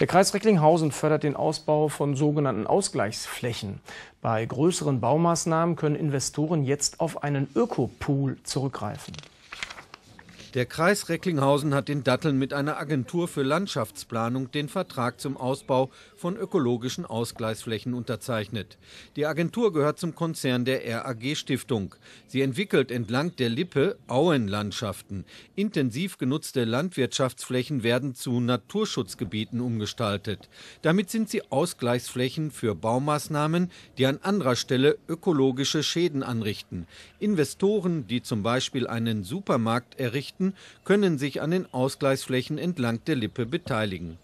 Der Kreis Recklinghausen fördert den Ausbau von sogenannten Ausgleichsflächen. Bei größeren Baumaßnahmen können Investoren jetzt auf einen Ökopool zurückgreifen. Der Kreis Recklinghausen hat den Datteln mit einer Agentur für Landschaftsplanung den Vertrag zum Ausbau von ökologischen Ausgleichsflächen unterzeichnet. Die Agentur gehört zum Konzern der RAG Stiftung. Sie entwickelt entlang der Lippe Auenlandschaften. Intensiv genutzte Landwirtschaftsflächen werden zu Naturschutzgebieten umgestaltet. Damit sind sie Ausgleichsflächen für Baumaßnahmen, die an anderer Stelle ökologische Schäden anrichten. Investoren, die zum Beispiel einen Supermarkt errichten, Mannschaften können sich an den Ausgleichsflächen entlang der Lippe beteiligen